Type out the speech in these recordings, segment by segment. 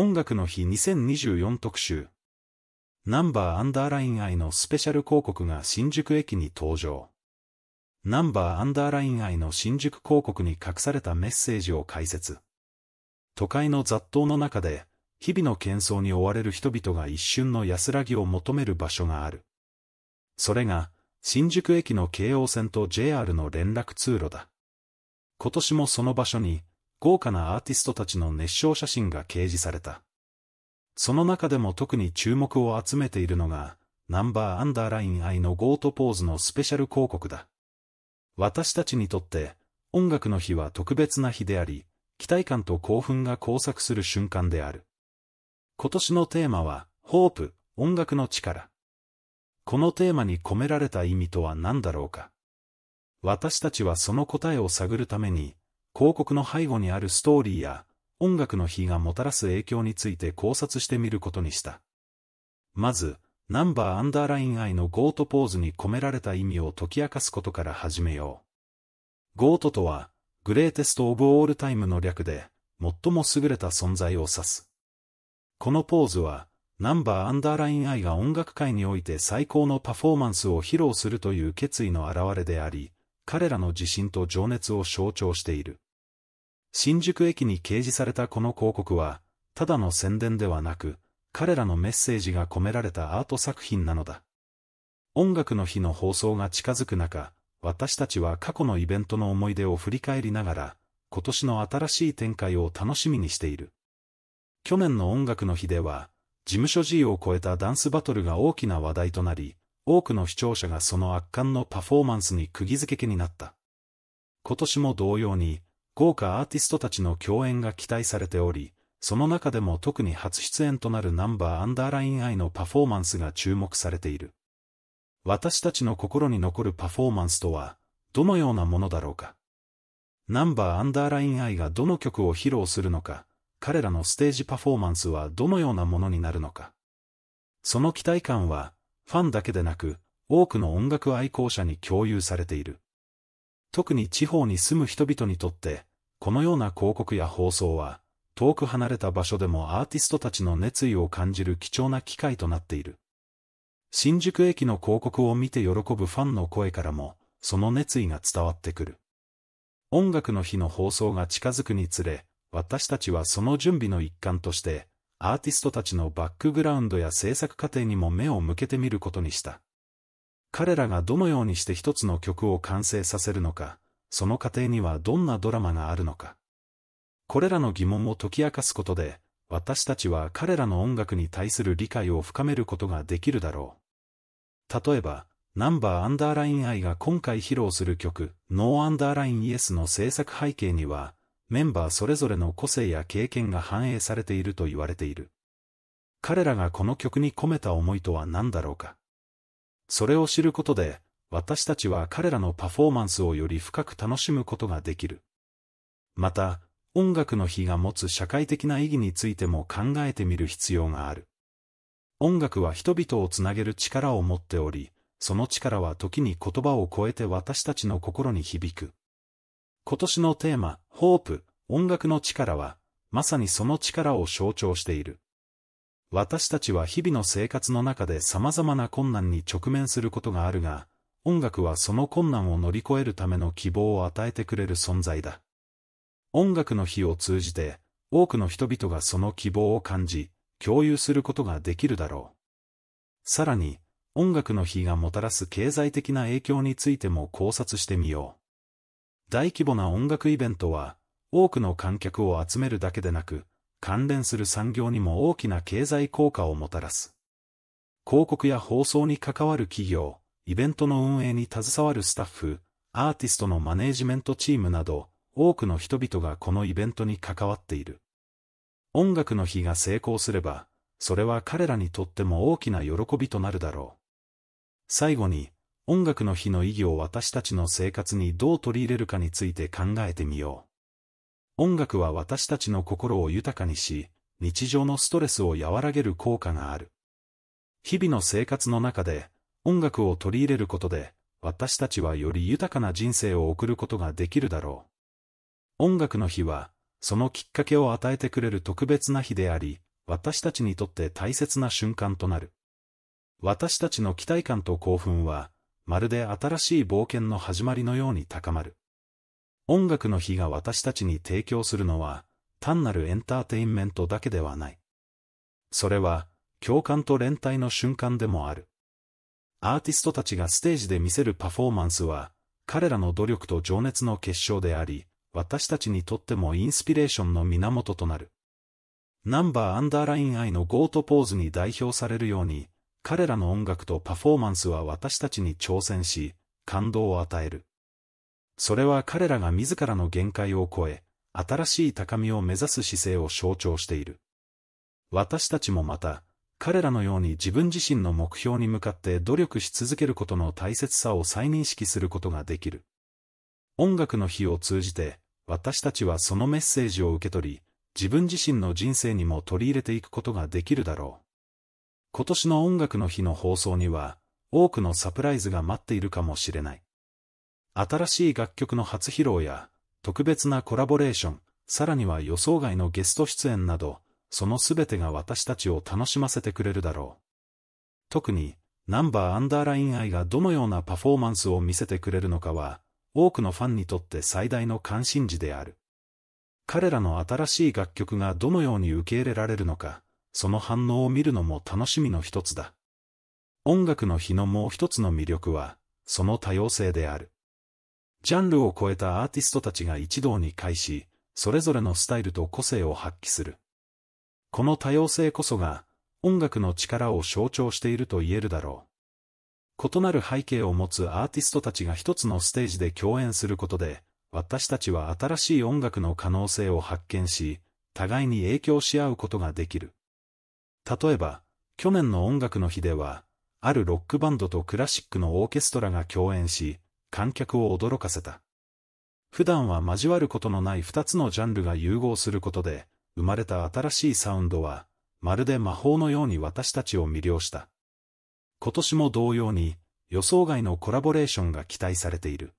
音楽の日2024特集。ナンバーアンダーライン愛のスペシャル広告が新宿駅に登場。ナンバーアンダーライン愛の新宿広告に隠されたメッセージを解説。都会の雑踏の中で、日々の喧騒に追われる人々が一瞬の安らぎを求める場所がある。それが、新宿駅の京王線と JR の連絡通路だ。今年もその場所に、豪華なアーティストたちの熱唱写真が掲示された。その中でも特に注目を集めているのが、ナンバーアンダーライン愛のゴートポーズのスペシャル広告だ。私たちにとって、音楽の日は特別な日であり、期待感と興奮が交錯する瞬間である。今年のテーマは、ホープ、音楽の力。このテーマに込められた意味とは何だろうか。私たちはその答えを探るために、広告の背後にあるストーリーや、音楽の日がもたらす影響について考察してみることにした。まず、ナンバーアンダーライン I のゴートポーズに込められた意味を解き明かすことから始めよう。ゴートとは、グレーテスト・オブ・オール・タイムの略で、最も優れた存在を指す。このポーズは、ナンバーアンダーライン I が音楽界において最高のパフォーマンスを披露するという決意の表れであり、彼らの自信と情熱を象徴している。新宿駅に掲示されたこの広告は、ただの宣伝ではなく、彼らのメッセージが込められたアート作品なのだ。音楽の日の放送が近づく中、私たちは過去のイベントの思い出を振り返りながら、今年の新しい展開を楽しみにしている。去年の音楽の日では、事務所 G を超えたダンスバトルが大きな話題となり、多くの視聴者がその圧巻のパフォーマンスに釘付けになった。今年も同様に、豪華アーティストたちの共演が期待されており、その中でも特に初出演となるナンバーアンダーライン愛のパフォーマンスが注目されている。私たちの心に残るパフォーマンスとは、どのようなものだろうか。ナンバーアンダーライン愛がどの曲を披露するのか、彼らのステージパフォーマンスはどのようなものになるのか。その期待感は、ファンだけでなく、多くの音楽愛好者に共有されている。特に地方に住む人々にとって、このような広告や放送は、遠く離れた場所でもアーティストたちの熱意を感じる貴重な機会となっている。新宿駅の広告を見て喜ぶファンの声からも、その熱意が伝わってくる。音楽の日の放送が近づくにつれ、私たちはその準備の一環として、アーティストたちのバックグラウンドや制作過程にも目を向けてみることにした。彼らがどのようにして一つの曲を完成させるのか、その過程にはどんなドラマがあるのか。これらの疑問を解き明かすことで、私たちは彼らの音楽に対する理解を深めることができるだろう。例えば、ナンバーアンダーライン I が今回披露する曲、ノーアンダーライン Yes の制作背景には、メンバーそれぞれの個性や経験が反映されていると言われている。彼らがこの曲に込めた思いとは何だろうか。それを知ることで、私たちは彼らのパフォーマンスをより深く楽しむことができる。また、音楽の日が持つ社会的な意義についても考えてみる必要がある。音楽は人々をつなげる力を持っており、その力は時に言葉を超えて私たちの心に響く。今年のテーマ、ホープ、音楽の力は、まさにその力を象徴している。私たちは日々の生活の中で様々な困難に直面することがあるが、音楽はその困難を乗り越えるための希望を与えてくれる存在だ。音楽の日を通じて、多くの人々がその希望を感じ、共有することができるだろう。さらに、音楽の日がもたらす経済的な影響についても考察してみよう。大規模な音楽イベントは、多くの観客を集めるだけでなく、関連する産業にも大きな経済効果をもたらす。広告や放送に関わる企業、イベントの運営に携わるスタッフ、アーティストのマネージメントチームなど、多くの人々がこのイベントに関わっている。音楽の日が成功すれば、それは彼らにとっても大きな喜びとなるだろう。最後に、音楽の日の意義を私たちの生活にどう取り入れるかについて考えてみよう。音楽は私たちの心を豊かにし、日常のストレスを和らげる効果がある。日々の生活の中で、音楽を取り入れることで、私たちはより豊かな人生を送ることができるだろう。音楽の日は、そのきっかけを与えてくれる特別な日であり、私たちにとって大切な瞬間となる。私たちの期待感と興奮は、まるで新しい冒険の始まりのように高まる。音楽の日が私たちに提供するのは、単なるエンターテインメントだけではない。それは、共感と連帯の瞬間でもある。アーティストたちがステージで見せるパフォーマンスは、彼らの努力と情熱の結晶であり、私たちにとってもインスピレーションの源となる。ナンバーアンダーラインアイのゴートポーズに代表されるように、彼らの音楽とパフォーマンスは私たちに挑戦し、感動を与える。それは彼らが自らの限界を超え、新しい高みを目指す姿勢を象徴している。私たちもまた、彼らのように自分自身の目標に向かって努力し続けることの大切さを再認識することができる。音楽の日を通じて、私たちはそのメッセージを受け取り、自分自身の人生にも取り入れていくことができるだろう。今年の音楽の日の放送には、多くのサプライズが待っているかもしれない。新しい楽曲の初披露や、特別なコラボレーション、さらには予想外のゲスト出演など、そのすべてが私たちを楽しませてくれるだろう。特に、ナンバーアンダーライン愛がどのようなパフォーマンスを見せてくれるのかは、多くのファンにとって最大の関心事である。彼らの新しい楽曲がどのように受け入れられるのか、その反応を見るのも楽しみの一つだ。音楽の日のもう一つの魅力は、その多様性である。ジャンルを超えたアーティストたちが一堂に会し、それぞれのスタイルと個性を発揮する。この多様性こそが、音楽の力を象徴していると言えるだろう。異なる背景を持つアーティストたちが一つのステージで共演することで、私たちは新しい音楽の可能性を発見し、互いに影響し合うことができる。例えば、去年の音楽の日では、あるロックバンドとクラシックのオーケストラが共演し、観客を驚かせた。普段は交わることのない二つのジャンルが融合することで、生まれた新しいサウンドは、まるで魔法のように私たちを魅了した。今年も同様に、予想外のコラボレーションが期待されている。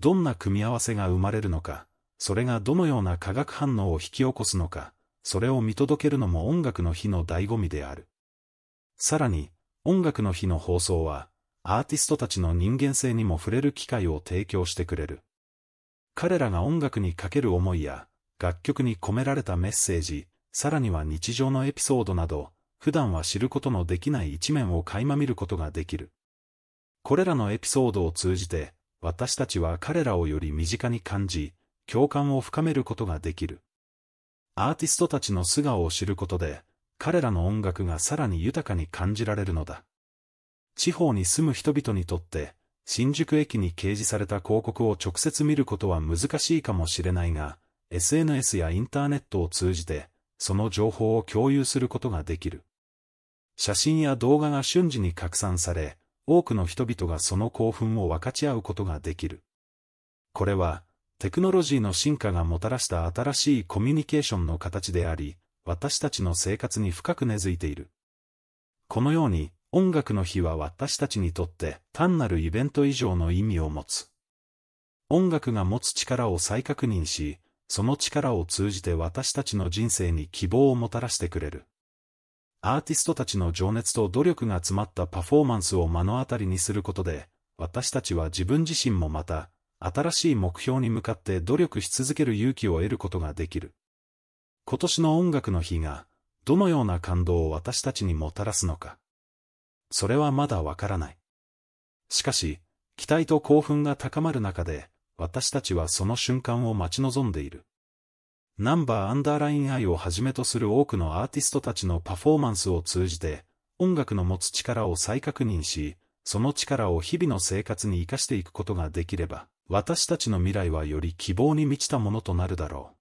どんな組み合わせが生まれるのか、それがどのような化学反応を引き起こすのか、それを見届けるのも音楽の日の醍醐味である。さらに、音楽の日の放送は、アーティストたちの人間性にも触れる機会を提供してくれる。彼らが音楽にかける思いや、楽曲に込められたメッセージ、さらには日常のエピソードなど、普段は知ることのできない一面を垣間見ることができる。これらのエピソードを通じて、私たちは彼らをより身近に感じ、共感を深めることができる。アーティストたちの素顔を知ることで、彼らの音楽がさらに豊かに感じられるのだ。地方に住む人々にとって、新宿駅に掲示された広告を直接見ることは難しいかもしれないが、SNS やインターネットを通じて、その情報を共有することができる。写真や動画が瞬時に拡散され、多くの人々がその興奮を分かち合うことができる。これは、テクノロジーの進化がもたらした新しいコミュニケーションの形であり、私たちの生活に深く根付いている。このように、音楽の日は私たちにとって単なるイベント以上の意味を持つ。音楽が持つ力を再確認し、その力を通じて私たちの人生に希望をもたらしてくれる。アーティストたちの情熱と努力が詰まったパフォーマンスを目の当たりにすることで、私たちは自分自身もまた、新しい目標に向かって努力し続ける勇気を得ることができる。今年の音楽の日が、どのような感動を私たちにもたらすのか。それはまだわからない。しかし、期待と興奮が高まる中で、私たちはその瞬間を待ち望んでいる。ナンバーアンダーライン愛をはじめとする多くのアーティストたちのパフォーマンスを通じて、音楽の持つ力を再確認し、その力を日々の生活に活かしていくことができれば、私たちの未来はより希望に満ちたものとなるだろう。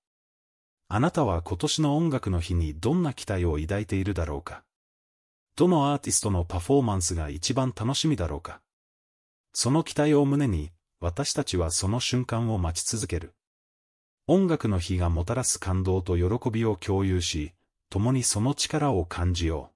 あなたは今年の音楽の日にどんな期待を抱いているだろうかどのアーティストのパフォーマンスが一番楽しみだろうかその期待を胸に、私たちはその瞬間を待ち続ける。音楽の日がもたらす感動と喜びを共有し、共にその力を感じよう。